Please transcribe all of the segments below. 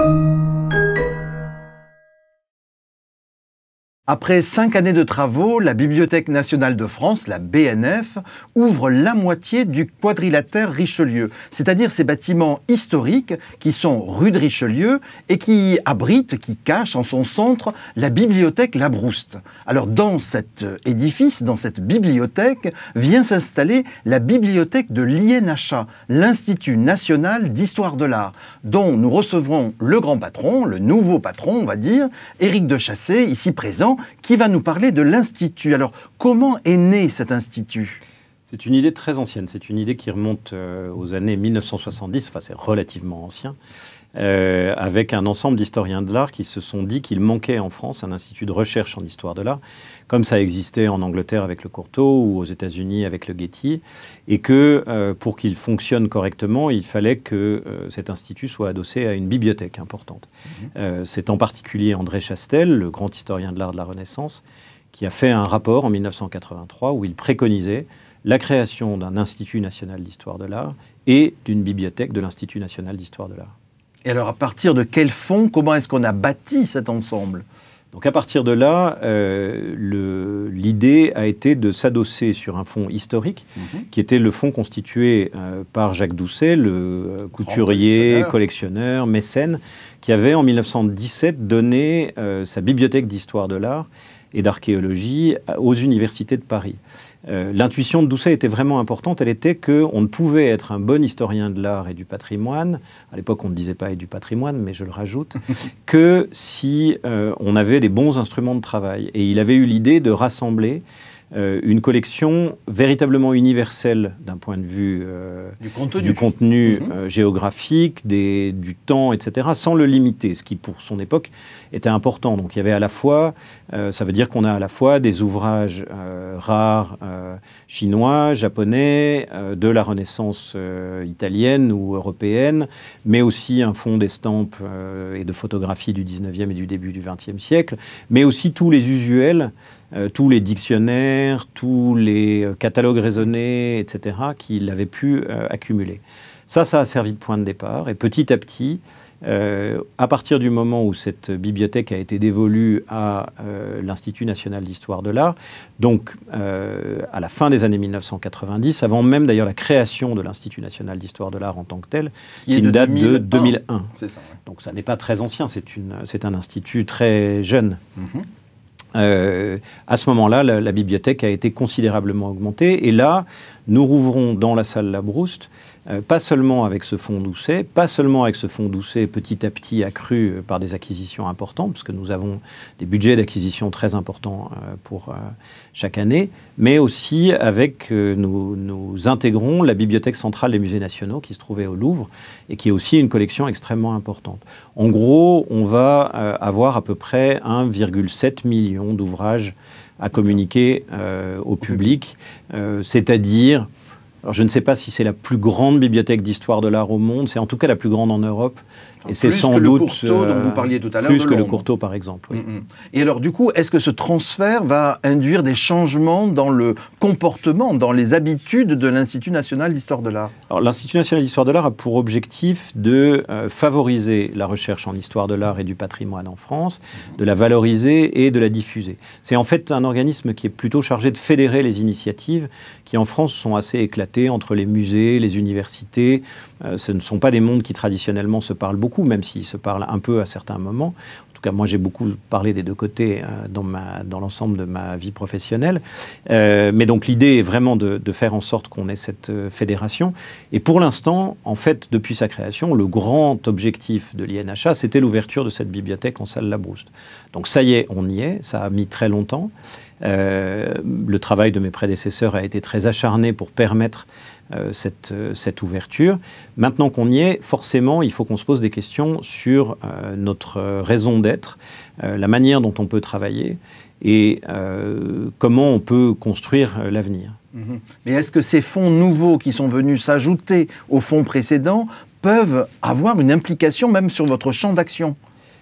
thank mm. you Après cinq années de travaux, la Bibliothèque nationale de France, la BNF, ouvre la moitié du quadrilatère Richelieu, c'est-à-dire ces bâtiments historiques qui sont rue de Richelieu et qui abritent, qui cachent en son centre la bibliothèque Labrouste. Alors dans cet édifice, dans cette bibliothèque, vient s'installer la bibliothèque de l'INHA, l'Institut national d'histoire de l'art, dont nous recevrons le grand patron, le nouveau patron, on va dire, Éric de Chassé, ici présent, qui va nous parler de l'Institut. Alors, comment est né cet Institut c'est une idée très ancienne, c'est une idée qui remonte euh, aux années 1970, enfin c'est relativement ancien. Euh, avec un ensemble d'historiens de l'art qui se sont dit qu'il manquait en France un institut de recherche en histoire de l'art, comme ça existait en Angleterre avec le Courtauld ou aux États-Unis avec le Getty, et que euh, pour qu'il fonctionne correctement, il fallait que euh, cet institut soit adossé à une bibliothèque importante. Mhm. C'est en particulier André Chastel, le grand historien de l'art de la Renaissance, qui a fait un rapport en 1983 où il préconisait la création d'un Institut national d'histoire de l'art et d'une bibliothèque de l'Institut national d'histoire de l'art. Et alors, à partir de quel fonds, comment est-ce qu'on a bâti cet ensemble Donc, à partir de là, euh, l'idée a été de s'adosser sur un fonds historique, mhm. qui était le fonds constitué euh, par Jacques Doucet, le euh, couturier, collectionneur. mécène, qui avait en 1917 donné sa bibliothèque d'histoire de l'art et d'archéologie aux universités de Paris. Euh, l'intuition de Doucet était vraiment importante. Elle était qu'on ne pouvait être un bon historien de l'art et du patrimoine, à l'époque on ne disait pas et du patrimoine, mais je le rajoute, que si euh, on avait des bons instruments de travail. Et il avait eu l'idée de rassembler euh, une collection véritablement universelle d'un point de vue euh, du contenu, mhm. euh, géographique, des, du temps, etc., sans le limiter, ce qui pour son époque était important. Donc il y avait à la fois, ça veut dire qu'on a à la fois des ouvrages rares chinois, japonais, de la Renaissance italienne ou européenne, mais aussi un fonds d'estampes et de photographies du 19e et du début du 20e siècle, mais aussi tous les usuels euh, tous les dictionnaires, tous les euh, catalogues raisonnés, etc., qu'il avait pu euh, accumuler. Ça, ça a servi de point de départ. Et petit à petit, à partir du moment où cette bibliothèque a été dévolue à l'Institut national d'histoire de l'art, donc à la fin des années 1990, avant même d'ailleurs la création de l'Institut national d'histoire de l'art en tant que tel, qui, date de 2001. Donc ça n'est pas très ancien, c'est un institut très jeune. Mm-hmm. Euh, à ce moment-là, la, la, bibliothèque a été considérablement augmentée. Et là, nous rouvrons dans la salle Labrouste euh, pas seulement avec ce fonds Doucet, pas seulement avec ce fonds Doucet petit à petit accru euh, par des acquisitions importantes, parce que nous avons des budgets d'acquisition très importants euh, pour chaque année, mais aussi avec, nous, nous, intégrons la Bibliothèque centrale des musées nationaux qui se trouvait au Louvre et qui est aussi une collection extrêmement importante. En gros, on va avoir à peu près 1,7 million d'ouvrages à communiquer au public, c'est-à-dire alors, je ne sais pas si c'est la plus grande bibliothèque d'histoire de l'art au monde, c'est en tout cas la plus grande en Europe. Et ah, c'est sans que doute. Le dont vous euh, parliez tout à l'heure. Plus que le Courtaud, par exemple. Mm, mm. Et alors, du coup, est-ce que ce transfert va induire des changements dans le comportement, dans les habitudes de l'Institut national d'histoire de l'art Alors, l'Institut national d'histoire de l'art a pour objectif de euh, favoriser la recherche en histoire de l'art et du patrimoine en France, de la valoriser et de la diffuser. C'est en fait un organisme qui est plutôt chargé de fédérer les initiatives qui, en France, sont assez éclatées entre les musées, les universités, euh, ce ne sont pas des mondes qui traditionnellement se parlent beaucoup, même s'ils se parlent un peu à certains moments. En tout cas, moi j'ai beaucoup parlé des deux côtés euh, dans, dans l'ensemble de ma vie professionnelle. Euh, mais donc l'idée est vraiment de, faire en sorte qu'on ait cette fédération. Et pour l'instant, en fait, depuis sa création, le grand objectif de l'INHA, c'était l'ouverture de cette bibliothèque en salle Labrouste. Donc ça y est, on y est, ça a mis très longtemps. le travail de mes prédécesseurs a été très acharné pour permettre euh, euh, cette, ouverture. Maintenant qu'on y est, forcément, il faut qu'on se pose des questions sur euh, notre raison d'être, la manière dont on peut travailler et comment on peut construire l'avenir. Mhm. Mais est-ce que ces fonds nouveaux qui sont venus s'ajouter aux fonds précédents peuvent avoir une implication même sur votre champ d'action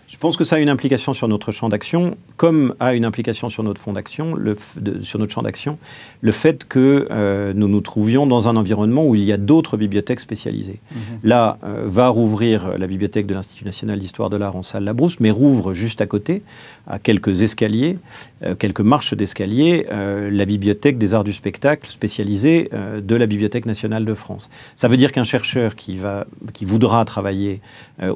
je pense que ça a une implication sur notre champ d'action, comme a une implication sur notre, fond le sur notre champ d'action le fait que euh, nous nous trouvions dans un environnement où il y a d'autres bibliothèques spécialisées. Mhm. Là, euh, va rouvrir la bibliothèque de l'Institut national d'histoire de l'art en salle Labrousse, mais rouvre juste à côté, à quelques escaliers, euh, quelques marches d'escalier, la bibliothèque des arts du spectacle spécialisée de la Bibliothèque nationale de France. Ça veut dire qu'un chercheur qui, va, qui voudra travailler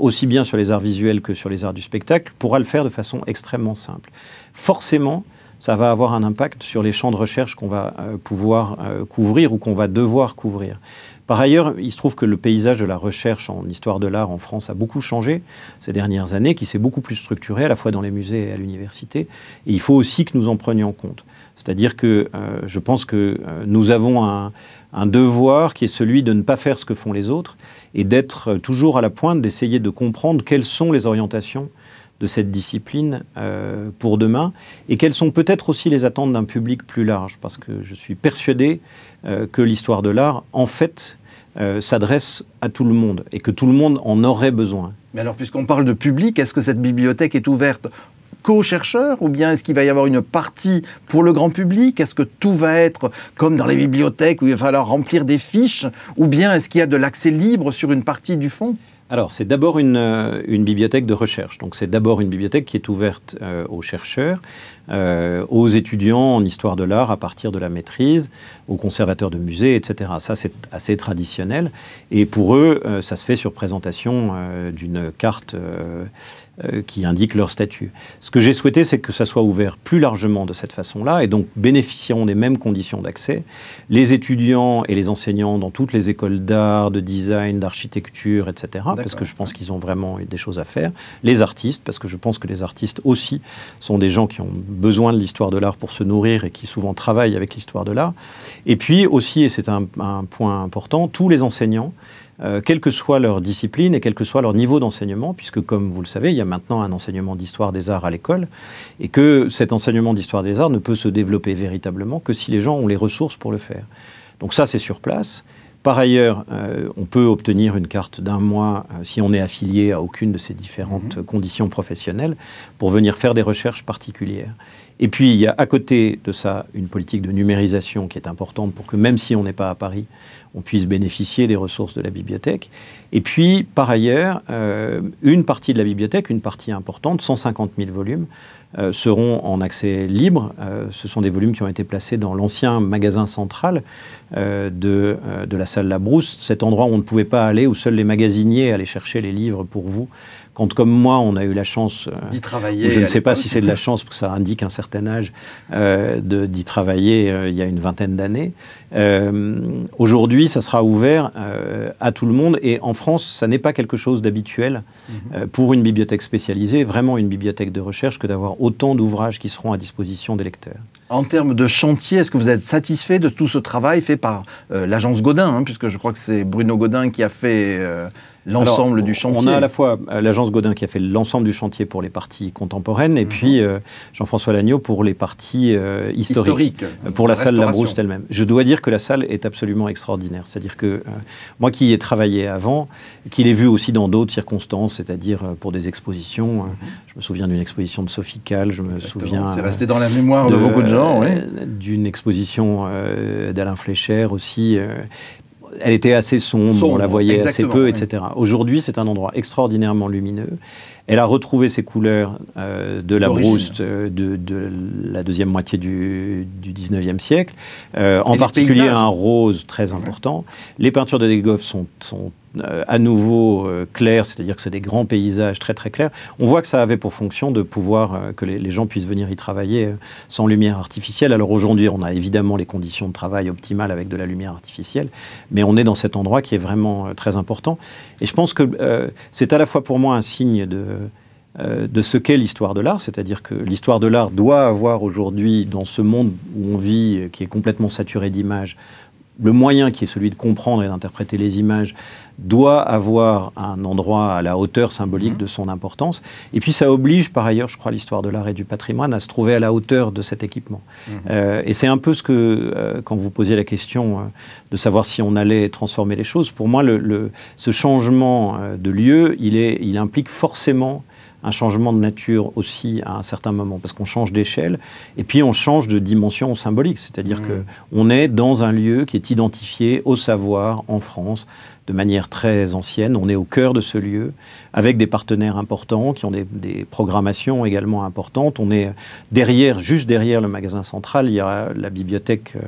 aussi bien sur les arts visuels que sur les arts du spectacle pourra le faire de façon extrêmement simple. Forcément, ça va avoir un impact sur les champs de recherche qu'on va euh, pouvoir euh, couvrir ou qu'on va devoir couvrir. Par ailleurs, il se trouve que le paysage de la recherche en histoire de l'art en France a beaucoup changé ces dernières années, qui s'est beaucoup plus structuré à la fois dans les musées et à l'université. il faut aussi que nous en prenions compte. C'est-à-dire que euh, je pense que euh, nous avons un, devoir qui est celui de ne pas faire ce que font les autres et d'être euh, toujours à la pointe, d'essayer de comprendre quelles sont les orientations de cette discipline pour demain et quelles sont peut-être aussi les attentes d'un public plus large, parce que je suis persuadé que l'histoire de l'art, en fait, s'adresse à tout le monde et que tout le monde en aurait besoin. Mais alors, puisqu'on parle de public, est-ce que cette bibliothèque est ouverte co-chercheurs ou bien est-ce qu'il va y avoir une partie pour le grand public Est-ce que tout va être comme dans les bibliothèques où il va falloir remplir des fiches ou bien est-ce qu'il y a de l'accès libre sur une partie du fond alors, c'est d'abord une, euh, bibliothèque de recherche. Donc, c'est d'abord une bibliothèque qui est ouverte euh, aux chercheurs, euh, aux étudiants en histoire de l'art à partir de la maîtrise, aux conservateurs de musées, etc. Ça, c'est assez traditionnel. Et pour eux, ça se fait sur présentation d'une carte euh, qui indiquent leur statut. Ce que j'ai souhaité, c'est que ça soit ouvert plus largement de cette façon-là, et donc bénéficieront des mêmes conditions d'accès. Les étudiants et les enseignants dans toutes les écoles d'art, de design, d'architecture, etc., parce que je pense qu'ils ont vraiment des choses à faire. Les artistes, parce que je pense que les artistes aussi sont des gens qui ont besoin de l'histoire de l'art pour se nourrir et qui souvent travaillent avec l'histoire de l'art. Et puis aussi, et c'est un point important, tous les enseignants euh, quelle que soit leur discipline et quel que soit leur niveau d'enseignement, puisque comme vous le savez, il y a maintenant un enseignement d'histoire des arts à l'école, et que cet enseignement d'histoire des arts ne peut se développer véritablement que si les gens ont les ressources pour le faire. Donc ça, c'est sur place. Par ailleurs, euh, on peut obtenir une carte d'un mois euh, si on est affilié à aucune de ces différentes mhm. conditions professionnelles pour venir faire des recherches particulières. Et puis, il y a à côté de ça une politique de numérisation qui est importante pour que même si on n'est pas à Paris, on puisse bénéficier des ressources de la bibliothèque. Et puis, par ailleurs, euh, une partie de la bibliothèque, une partie importante, 150 000 volumes, euh, seront en accès libre. Euh, ce sont des volumes qui ont été placés dans l'ancien magasin central de, la salle La Brousse, cet endroit où on ne pouvait pas aller, où seuls les magasiniers allaient chercher les livres pour vous. Quand, comme moi, on a eu la chance d'y travailler, je ne sais pas si c'est de la chance, parce que ça indique un certain âge, d'y travailler il y a une vingtaine d'années. Euh, aujourd'hui, ça sera ouvert euh, à tout le monde et en France, ça n'est pas quelque chose d'habituel mhm. euh, pour une bibliothèque spécialisée, vraiment une bibliothèque de recherche, que d'avoir autant d'ouvrages qui seront à disposition des lecteurs. En termes de chantier, est-ce que vous êtes satisfait de tout ce travail fait par l'agence Godin, hein, puisque je crois que c'est Bruno Godin qui a fait l'ensemble du chantier On a à la fois l'agence Godin qui a fait l'ensemble du chantier pour les parties contemporaines, et mhm. puis Jean-François Lagneau pour les parties historiques, pour la, la salle Labrouste elle-même. Je dois dire que la salle est absolument extraordinaire. C'est-à-dire que euh, moi qui y ai travaillé avant, qui l'ai vu aussi dans d'autres circonstances, c'est-à-dire euh, pour des expositions, hein. je me souviens d'une exposition de Sophie je me souviens... C'est euh, resté dans la mémoire de, beaucoup de gens, oui. D'une exposition d'Alain Flécher aussi elle était assez sombre, on la voyait assez peu, etc. Aujourd'hui, c'est un endroit extraordinairement lumineux. Elle a retrouvé ses couleurs euh, de la brousse euh, de, de, la deuxième moitié du, 19e siècle, euh, en particulier un rose très important. Les peintures de Degoff sont, sont à nouveau claires, c'est-à-dire que c'est des grands paysages très très clairs. On voit que ça avait pour fonction de pouvoir que les, les, gens puissent venir y travailler sans lumière artificielle. Alors aujourd'hui, on a évidemment les conditions de travail optimales avec de la lumière artificielle, mais on est dans cet endroit qui est vraiment très important. Et je pense que c'est à la fois pour moi un signe de euh, de ce qu'est l'histoire de l'art, c'est-à-dire que l'histoire de l'art doit avoir aujourd'hui, dans ce monde où on vit, euh, qui est complètement saturé d'images, le moyen qui est celui de comprendre et d'interpréter les images doit avoir un endroit à la hauteur symbolique mmh. de son importance. Et puis ça oblige, par ailleurs, je crois, l'histoire de l'art et du patrimoine à se trouver à la hauteur de cet équipement. Mmh. Euh, et c'est un peu ce que, quand vous posiez la question de savoir si on allait transformer les choses, pour moi, ce changement de lieu, il, est, il implique forcément un changement de nature aussi à un certain moment, parce qu'on change d'échelle, et puis on change de dimension symbolique, c'est-à-dire mmh. que on est dans un lieu qui est identifié au savoir en France de manière très ancienne, on est au cœur de ce lieu, avec des partenaires importants qui ont des, programmations également importantes. On est derrière, juste derrière le magasin central, il y a la bibliothèque euh,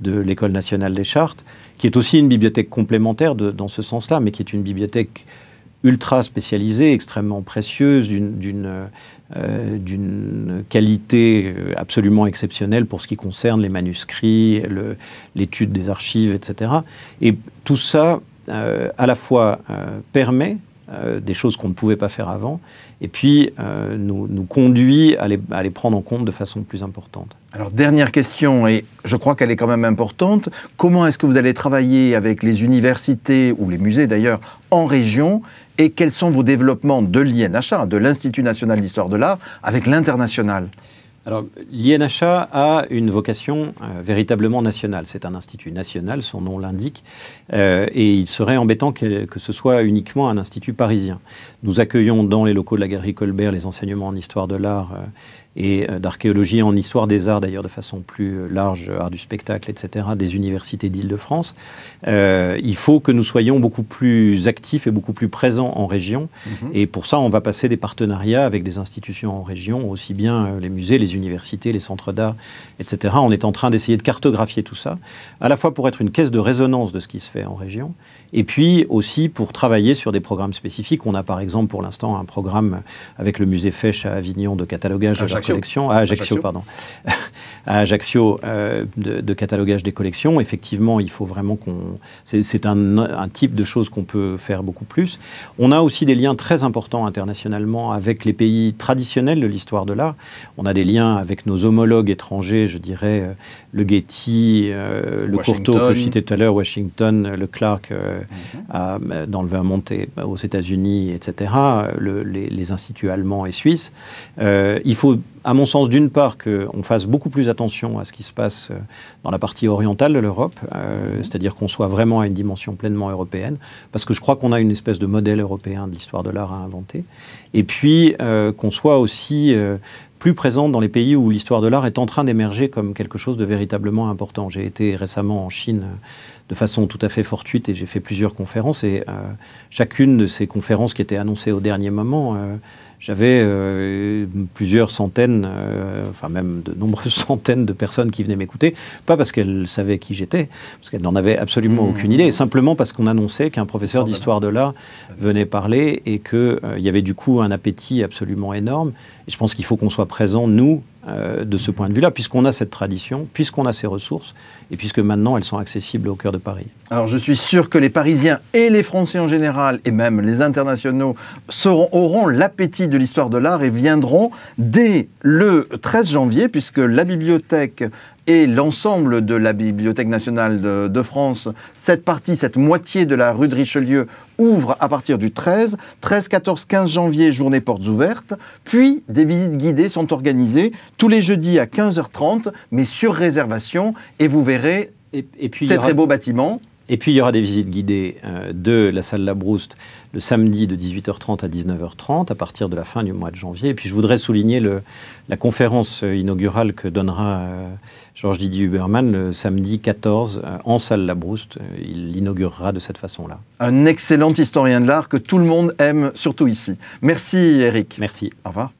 de l'École nationale des chartes, qui est aussi une bibliothèque complémentaire de, dans ce sens-là, mais qui est une bibliothèque ultra spécialisée, extrêmement précieuse, d'une euh, qualité euh, absolument exceptionnelle pour ce qui concerne les manuscrits, l'étude des archives, etc. Et tout ça, euh, à la fois, permet des choses qu'on ne pouvait pas faire avant, et puis euh, nous, nous, conduit à les, à les, prendre en compte de façon plus importante. Alors dernière question, et je crois qu'elle est quand même importante, comment est-ce que vous allez travailler avec les universités ou les musées d'ailleurs en région et quels sont vos développements de l'INHA, de l'Institut national d'histoire de l'art, avec l'international alors, l'INHA a une vocation euh, véritablement nationale. C'est un institut national, son nom l'indique, euh, et il serait embêtant que, ce soit uniquement un institut parisien. Nous accueillons dans les locaux de la Galerie Colbert les enseignements en histoire de l'art euh, et d'archéologie, en histoire des arts d'ailleurs de façon plus large, art du spectacle, etc., des universités d'Île-de-France. il faut que nous soyons beaucoup plus actifs et beaucoup plus présents en région, mm-hmm. et pour ça, on va passer des partenariats avec des institutions en région, aussi bien les musées, les universités, les centres d'art, etc. On est en train d'essayer de cartographier tout ça, à la fois pour être une caisse de résonance de ce qui se fait en région, et puis aussi pour travailler sur des programmes spécifiques. On a par exemple pour l'instant un programme avec le musée Fesch à Avignon de catalogage de la collection, à Ajaccio. pardon, à Ajaccio euh, de, catalogage des collections. Effectivement, il faut vraiment qu'on. C'est un, type de choses qu'on peut faire beaucoup plus. On a aussi des liens très importants internationalement avec les pays traditionnels de l'histoire de l'art. On a des liens avec nos homologues étrangers, je dirais euh, le Getty, euh, le Courtaud que je citais tout à l'heure, Washington, le Clark mm-hmm. dans le Vermont aux États-Unis, etc. les, les, instituts allemands et suisses. il faut à mon sens, d'une part, qu'on fasse beaucoup plus attention à ce qui se passe euh, dans la partie orientale de l'Europe, euh, c'est-à-dire qu'on soit vraiment à une dimension pleinement européenne, parce que je crois qu'on a une espèce de modèle européen de l'histoire de l'art à inventer, et puis euh, qu'on soit aussi plus présent dans les pays où l'histoire de l'art est en train d'émerger comme quelque chose de véritablement important. J'ai été récemment en Chine de façon tout à fait fortuite et j'ai fait plusieurs conférences et chacune de ces conférences qui étaient annoncées au dernier moment, j'avais euh, plusieurs centaines, euh, enfin même de nombreuses centaines de personnes qui venaient m'écouter, pas parce qu'elles savaient qui j'étais, parce qu'elles n'en avaient absolument mmh. aucune idée, simplement parce qu'on annonçait qu'un professeur d'histoire de l'art mmh. venait parler et qu'il euh, y avait du coup un appétit absolument énorme. Et je pense qu'il faut qu'on soit présent, nous, euh, de ce point de vue-là, puisqu'on a cette tradition, puisqu'on a ces ressources, et puisque maintenant elles sont accessibles au cœur de Paris. Alors je suis sûr que les Parisiens et les Français en général, et même les internationaux, auront l'appétit de l'histoire de l'art et viendront dès le 13 janvier, puisque la bibliothèque et l'ensemble de la Bibliothèque nationale de, France, cette partie, cette moitié de la rue de Richelieu ouvre à partir du 13, 13, 14, 15 janvier, journée portes ouvertes, puis des visites guidées sont organisées tous les jeudis à 15h30, mais sur réservation, et vous verrez et, ces très beaux bâtiments. Et puis il y aura des visites guidées euh, de la salle Labrouste samedi de 18h30 à 19h30 à partir de la fin du mois de janvier. Et puis je voudrais souligner la conférence euh, inaugurale que donnera euh, Georges Didier Huberman le samedi 14 euh, en salle Labrouste. Il l'inaugurera de cette façon-là. Un excellent historien de l'art que tout le monde aime, surtout ici. Merci Eric. Merci. Au revoir.